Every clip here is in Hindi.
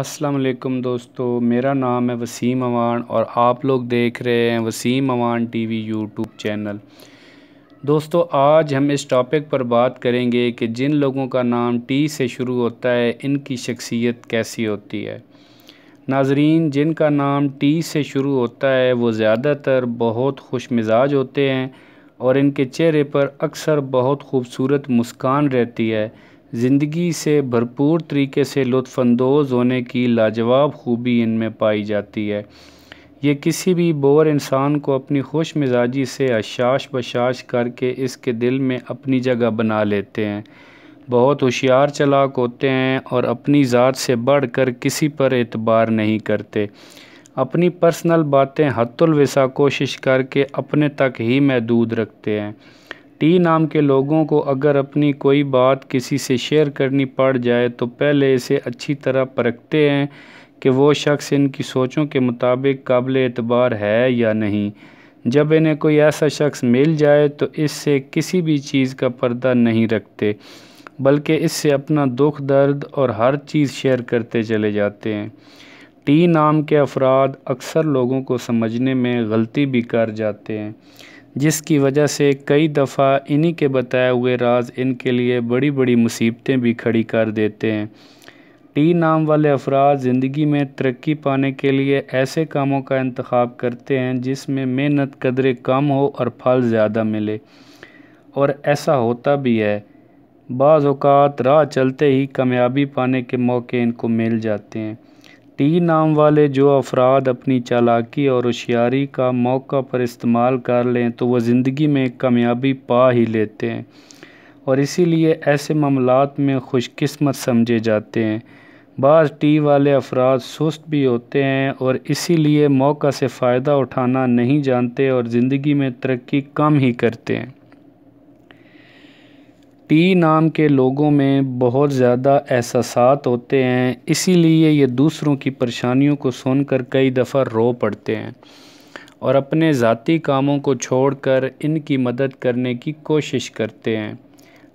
अस्सलाम दोस्तों मेरा नाम है वसीम अवान और आप लोग देख रहे हैं Waseem Awan TV YouTube channel दोस्तों आज हम इस टॉपिक पर बात करेंगे कि जिन लोगों का नाम टी से शुरू होता है इनकी शख्सियत कैसी होती है नाजरीन जिनका नाम टी से शुरू होता है वो ज़्यादातर बहुत खुश मिजाज होते हैं और इनके चेहरे पर अक्सर बहुत खूबसूरत मुस्कान रहती है ज़िंदगी से भरपूर तरीके से लुफानंदोज़ होने की लाजवाब खूबी इनमें पाई जाती है ये किसी भी बोर इंसान को अपनी खुश मिजाजी से अशाश बशाश करके इसके दिल में अपनी जगह बना लेते हैं बहुत होशियार चलाक होते हैं और अपनी ज़ात से बढ़कर किसी पर एतबार नहीं करते अपनी पर्सनल बातें हतुलवसा कोशिश करके अपने तक ही महदूद रखते हैं टी नाम के लोगों को अगर अपनी कोई बात किसी से शेयर करनी पड़ जाए तो पहले इसे अच्छी तरह परखते हैं कि वो शख़्स इनकी सोचों के मुताबिक काबिल एतबार है या नहीं जब इन्हें कोई ऐसा शख्स मिल जाए तो इससे किसी भी चीज़ का पर्दा नहीं रखते बल्कि इससे अपना दुख दर्द और हर चीज़ शेयर करते चले जाते हैं टी नाम के अफराद अक्सर लोगों को समझने में गलती भी कर जाते हैं जिसकी वजह से कई दफ़ा इन्हीं के बताए हुए राज इनके लिए बड़ी बड़ी मुसीबतें भी खड़ी कर देते हैं टी नाम वाले अफराद ज़िंदगी में तरक्की पाने के लिए ऐसे कामों का इंतखब करते हैं जिसमें मेहनत कदरे कम हो और फल ज़्यादा मिले और ऐसा होता भी है बाज़ात राह चलते ही कामयाबी पाने के मौके इनको मिल जाते हैं टी नाम वाले जो अफराद अपनी चालाकी और होशियारी का मौका पर इस्तेमाल कर लें तो वह ज़िंदगी में कामयाबी पा ही लेते हैं और इसीलिए ऐसे मामलात में खुशकस्मत समझे जाते हैं बाज़ टी वाले अफराद सुस्त भी होते हैं और इसीलिए मौका से फ़ायदा उठाना नहीं जानते और ज़िंदगी में तरक्की कम ही करते हैं पी नाम के लोगों में बहुत ज़्यादा एहसास होते हैं इसीलिए ये दूसरों की परेशानियों को सुनकर कई दफ़ा रो पड़ते हैं और अपने ज़ाती कामों को छोड़कर इनकी मदद करने की कोशिश करते हैं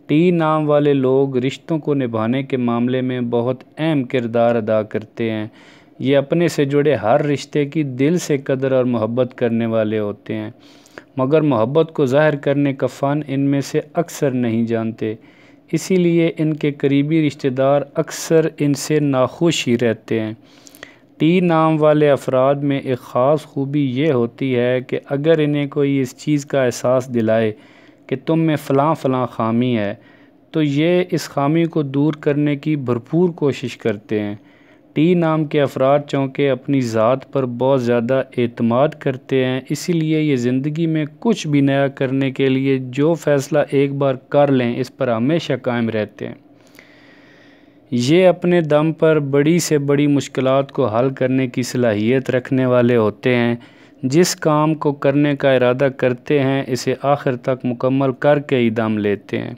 टी नाम वाले लोग रिश्तों को निभाने के मामले में बहुत अहम किरदार अदा करते हैं ये अपने से जुड़े हर रिश्ते की दिल से कदर और मोहब्बत करने वाले होते हैं मगर मोहब्बत को ज़ाहिर करने का फ़न इनमें से अक्सर नहीं जानते इसीलिए इनके करीबी रिश्तेदार अक्सर इनसे नाखुश ही रहते हैं टी नाम वाले अफराद में एक ख़ास खूबी ये होती है कि अगर इन्हें कोई इस चीज़ का एहसास दिलाए कि तुम में फ़लाँ फ़लाँ खामी है तो ये इस खामी को दूर करने की भरपूर कोशिश करते हैं टी नाम के अफराद चूँकि अपनी ज़ात पर बहुत ज़्यादा अतमाद करते हैं इसीलिए ये ज़िंदगी में कुछ भी नया करने के लिए जो फ़ैसला एक बार कर लें इस पर हमेशा कायम रहते हैं ये अपने दम पर बड़ी से बड़ी मुश्किल को हल करने की सलाहियत रखने वाले होते हैं जिस काम को करने का इरादा करते हैं इसे आखिर तक मुकम्मल करके ही दम लेते हैं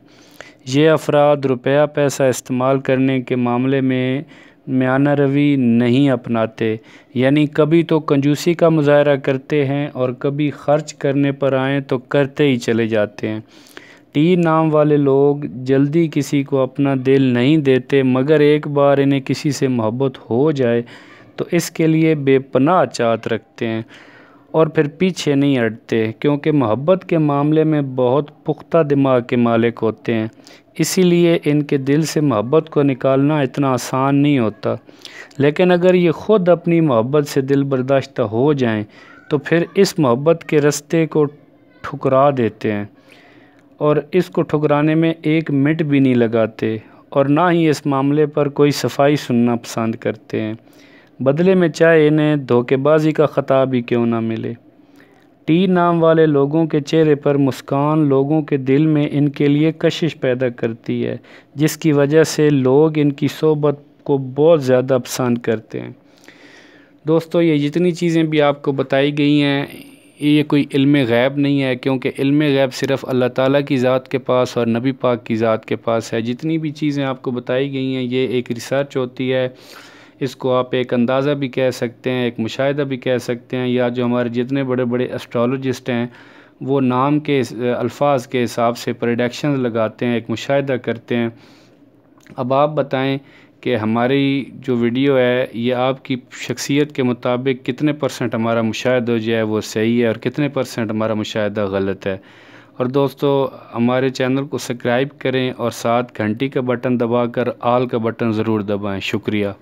ये अफराद रुपया पैसा इस्तेमाल करने के मामले में म्याना रवि नहीं अपनाते यानी कभी तो कंजूसी का मुजाहरा करते हैं और कभी ख़र्च करने पर आएँ तो करते ही चले जाते हैं टी नाम वाले लोग जल्दी किसी को अपना दिल नहीं देते मगर एक बार इन्हें किसी से मोहब्बत हो जाए तो इसके लिए बेपनाह चाहत रखते हैं और फिर पीछे नहीं हटते क्योंकि मोहब्बत के मामले में बहुत पुख्ता दिमाग के मालिक होते हैं इसीलिए इनके दिल से मोहब्बत को निकालना इतना आसान नहीं होता लेकिन अगर ये ख़ुद अपनी मोहब्बत से दिल बर्दाश्त हो जाएं तो फिर इस मोहब्बत के रस्ते को ठुकरा देते हैं और इसको ठुकराने में एक मिनट भी नहीं लगाते और ना ही इस मामले पर कोई सफाई सुनना पसंद करते हैं बदले में चाहे इन्हें धोखेबाजी का ख़ता ही क्यों ना मिले टी नाम वाले लोगों के चेहरे पर मुस्कान लोगों के दिल में इनके लिए कशिश पैदा करती है जिसकी वजह से लोग इनकी सोबत को बहुत ज़्यादा पसंद करते हैं दोस्तों ये जितनी चीज़ें भी आपको बताई गई हैं ये कोई इल्म गैब नहीं है क्योंकि इल्म गैब सिर्फ़ अल्लाह ताला की ज़ात के पास और नबी पाक की ज़ात के पास है जितनी भी चीज़ें आपको बताई गई हैं ये एक रिसर्च होती है इसको आप एक अंदाज़ा भी कह सकते हैं एक मुशाहिदा भी कह सकते हैं या जो हमारे जितने बड़े बड़े एस्ट्रोलॉजिस्ट हैं वो नाम के अल्फाज के हिसाब से प्रडिक्शन लगाते हैं एक मुशाहिदा करते हैं अब आप बताएं कि हमारी जो वीडियो है ये आपकी शख्सियत के मुताबिक कितने परसेंट हमारा मुशाह हो जाए वो सही है और कितने परसेंट हमारा मुशाह गलत है और दोस्तों हमारे चैनल को सब्सक्राइब करें और साथ घंटी का बटन दबाकर आल का बटन ज़रूर दबाएं शुक्रिया